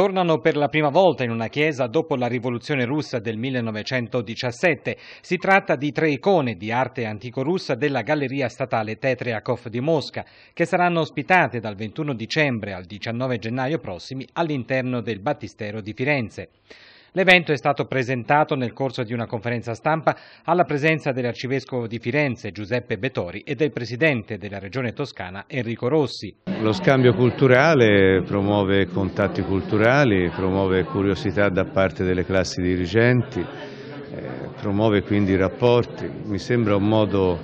tornano per la prima volta in una chiesa dopo la rivoluzione russa del 1917. Si tratta di tre icone di arte antico-russa della Galleria Statale Tetriakov di Mosca, che saranno ospitate dal 21 dicembre al 19 gennaio prossimi all'interno del Battistero di Firenze. L'evento è stato presentato nel corso di una conferenza stampa alla presenza dell'arcivescovo di Firenze Giuseppe Betori e del presidente della regione toscana Enrico Rossi. Lo scambio culturale promuove contatti culturali, promuove curiosità da parte delle classi dirigenti, eh, promuove quindi rapporti. Mi sembra un modo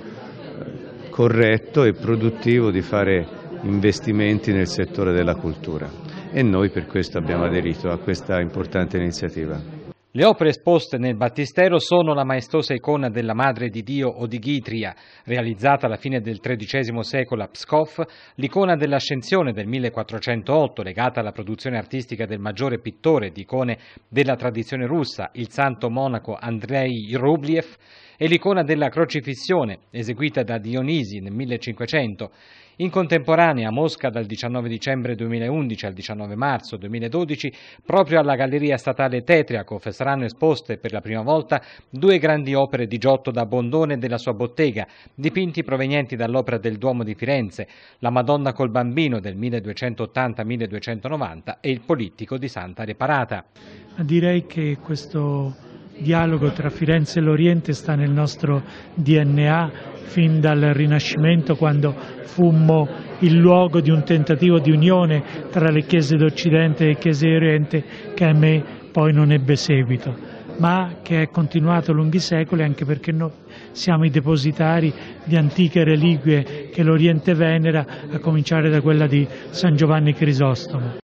eh, corretto e produttivo di fare investimenti nel settore della cultura e noi per questo abbiamo aderito a questa importante iniziativa. Le opere esposte nel Battistero sono la maestosa icona della Madre di Dio o di Ghitria, realizzata alla fine del XIII secolo a Pskov, l'icona dell'Ascensione del 1408, legata alla produzione artistica del maggiore pittore di icone della tradizione russa, il santo monaco Andrei Rubliev, e l'icona della Crocifissione, eseguita da Dionisi nel 1500. In contemporanea a Mosca dal 19 dicembre 2011 al 19 marzo 2012, proprio alla Galleria Statale Tetriaco saranno esposte per la prima volta due grandi opere di Giotto da Bondone della sua bottega, dipinti provenienti dall'opera del Duomo di Firenze, la Madonna col Bambino del 1280-1290 e il Polittico di Santa Reparata. Direi che questo dialogo tra Firenze e l'Oriente sta nel nostro DNA fin dal Rinascimento quando fummo il luogo di un tentativo di unione tra le chiese d'Occidente e le chiese d'Oriente Oriente che ahimè poi non ebbe seguito, ma che è continuato lunghi secoli anche perché noi siamo i depositari di antiche reliquie che l'Oriente venera, a cominciare da quella di San Giovanni Crisostomo.